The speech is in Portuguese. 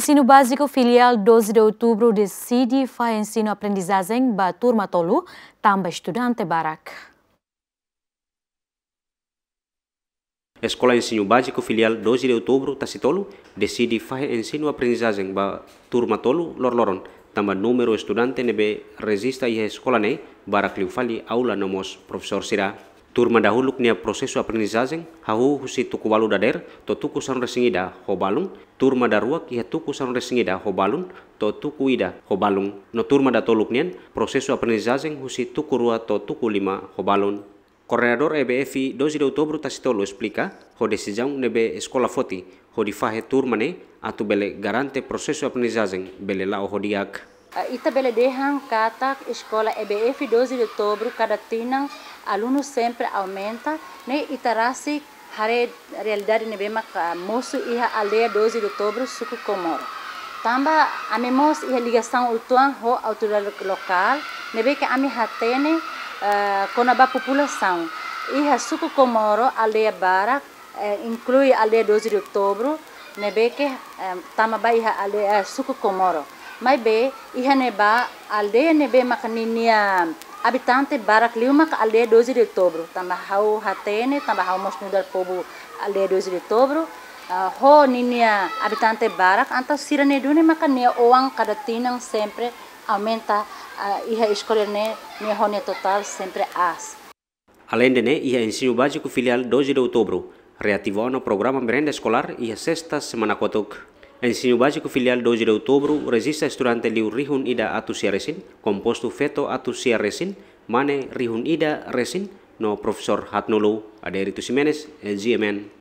Ensino Básico Filial 12 de outubro decide fazer ensino-aprendizagem para turma tolu, também estudante barak. Escola Ensino Básico Filial 12 de outubro, Tacitolo, decide fazer ensino-aprendizagem para turma tolu, lor-loron, também número estudante nebe resista e escola ne, barak liufali aula nomos professor Sira. tur dahuluk nia prosesu aprendizagem hahu husi tuku walu dader to tuku san resingida hobalung tur madaruak ia tuku san resingida balung to tuku ida hobalung no tur madatoluk nian prosesu aprendizagem husi tuku rua to tuku lima hobalung Koordinator EBF 12 de outubro tasitolo explica ho decisão nebe eskola foti ho di fahe turmane atu bele garante prosesu aprendizagem bele lao hodiak Itabelede Hankata, escola EBF 12 de outubro, cada tina, aluno sempre aumenta, Ne Itarasi, hare realidade nebema moço e aldeia 12 de outubro, suco comoro. Tamba, amemos e a ligação ultuan ho autoridade local, nebe que ami hatene com eh, a população. E a suco comoro, aldeia bara, eh, inclui a aldeia 12 de outubro, nebe que eh, tamba ba e a aldeia suco comoro may be ihaneba aldeia nebe makaninia habitante barak liuma ka aldeia 12 de outubro tambahau hatene tambahau mosnudar povo aldeia 12 de outubro uh, ah, ho ninia habitante barak anta sirane dune makania oang kada tinang sempre aumenta uh, iha escolher ne ne hone total sempre as Além de ne, iha ensino básico filial 12 de outubro, reativou no programa merenda escolar e a sexta semana cotuk. Ensino filial 2 de outubro resista estudante liu rihun ida atu resin, composto feto atu resin, mane rihun ida resin, no profesor Hatnolo Aderitus Jimenez, GMN